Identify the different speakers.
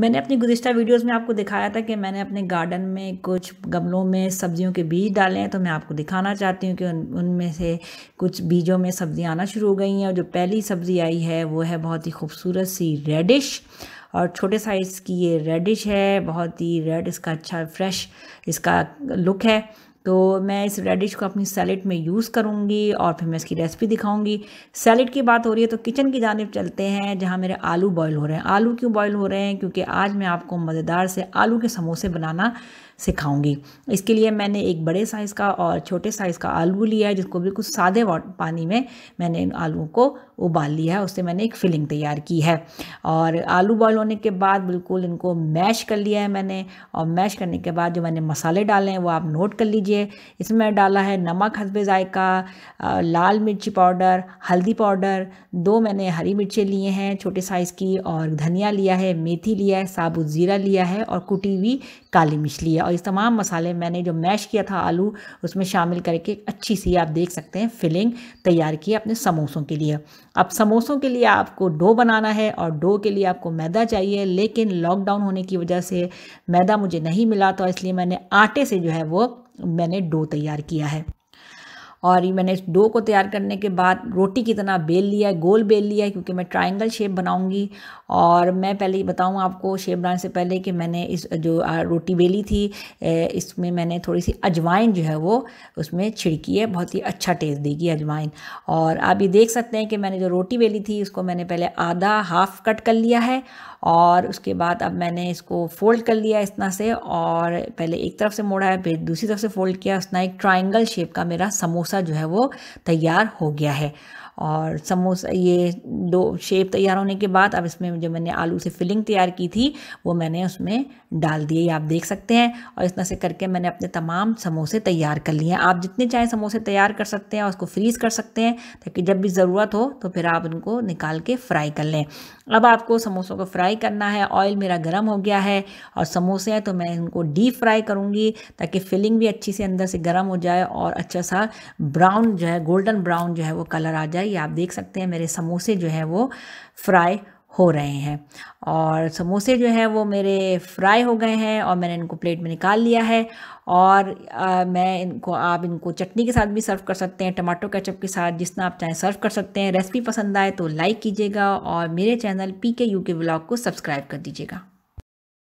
Speaker 1: मैंने अपनी गुज्त वीडियोस में आपको दिखाया था कि मैंने अपने गार्डन में कुछ गमलों में सब्जियों के बीज डाले हैं तो मैं आपको दिखाना चाहती हूँ कि उन उनमें से कुछ बीजों में सब्जियाँ आना शुरू हो गई हैं और जो पहली सब्ज़ी आई है वो है बहुत ही खूबसूरत सी रेडिश और छोटे साइज़ की ये रेडिश है बहुत ही रेड इसका अच्छा फ्रेश इसका लुक है तो मैं इस रेडिश को अपनी सैलड में यूज़ करूँगी और फिर मैं इसकी रेसिपी दिखाऊँगी सैलड की बात हो रही है तो किचन की जानब चलते हैं जहाँ मेरे आलू बॉयल हो रहे हैं आलू क्यों बॉयल हो रहे हैं क्योंकि आज मैं आपको मज़ेदार से आलू के समोसे बनाना सिखाऊंगी इसके लिए मैंने एक बड़े साइज़ का और छोटे साइज़ का आलू लिया है जिसको बिल्कुल सादे पानी में मैंने इन आलू को उबाल लिया है उससे मैंने एक फिलिंग तैयार की है और आलू बॉयल होने के बाद बिल्कुल इनको मैश कर लिया है मैंने और मैश करने के बाद जो मैंने मसाले डाले हैं वो आप नोट कर लीजिए इसमें डाला है नमक हसबे ज़ायका लाल मिर्ची पाउडर हल्दी पाउडर दो मैंने हरी मिर्चें लिए हैं छोटे साइज़ की और धनिया लिया है मेथी लिया है साबुत ज़ीरा लिया है और कुटी हुई काली मिर्च लिया और इस तमाम मसाले मैंने जो मैश किया था आलू उसमें शामिल करके अच्छी सी आप देख सकते हैं फिलिंग तैयार की अपने समोसों के लिए अब समोसों के लिए आपको डो बनाना है और डो के लिए आपको मैदा चाहिए लेकिन लॉकडाउन होने की वजह से मैदा मुझे नहीं मिला तो इसलिए मैंने आटे से जो है वो मैंने डो तैयार किया है और ये मैंने इस डो को तैयार करने के बाद रोटी की तरह बेल लिया है गोल बेल लिया है क्योंकि मैं ट्राइंगल शेप बनाऊंगी और मैं पहले ही बताऊँ आपको शेप बनाने से पहले कि मैंने इस जो रोटी बेली थी इसमें मैंने थोड़ी सी अजवाइन जो है वो उसमें छिड़की है बहुत ही अच्छा टेस्ट देगी अजवाइन और आप ये देख सकते हैं कि मैंने जो रोटी बेली थी उसको मैंने पहले आधा हाफ कट कर लिया है और उसके बाद अब मैंने इसको फोल्ड कर लिया इस तरह से और पहले एक तरफ से मोड़ा है फिर दूसरी तरफ से फोल्ड किया उसना एक ट्राइंगल शेप का मेरा समोसा समोसा जो है वो तैयार हो गया है और समोसा ये दो शेप तैयार होने के बाद अब इसमें जो मैंने आलू से फिलिंग तैयार की थी वो मैंने उसमें डाल दिए आप देख सकते हैं और इस तरह से करके मैंने अपने तमाम समोसे तैयार कर लिए हैं आप जितने चाहे समोसे तैयार कर सकते हैं और उसको फ्रीज़ कर सकते हैं ताकि जब भी ज़रूरत हो तो फिर आप उनको निकाल के फ्राई कर लें अब आपको समोसों को फ्राई करना है ऑयल मेरा गर्म हो गया है और समोसे हैं तो मैं इनको डीप फ्राई करूँगी ताकि फिलिंग भी अच्छी से अंदर से गर्म हो जाए और अच्छा सा ब्राउन जो है गोल्डन ब्राउन जो है वो कलर आ जाए ये आप देख सकते हैं मेरे समोसे जो है वो फ्राई हो रहे हैं और समोसे जो हैं वो मेरे फ्राई हो गए हैं और मैंने इनको प्लेट में निकाल लिया है और आ, मैं इनको आप इनको चटनी के साथ भी सर्व कर सकते हैं टमाटो केचप के साथ जितना आप चाहें सर्व कर सकते हैं रेसिपी पसंद आए तो लाइक कीजिएगा और मेरे channel P K U K blog को सब्सक्राइब कर दीजिएगा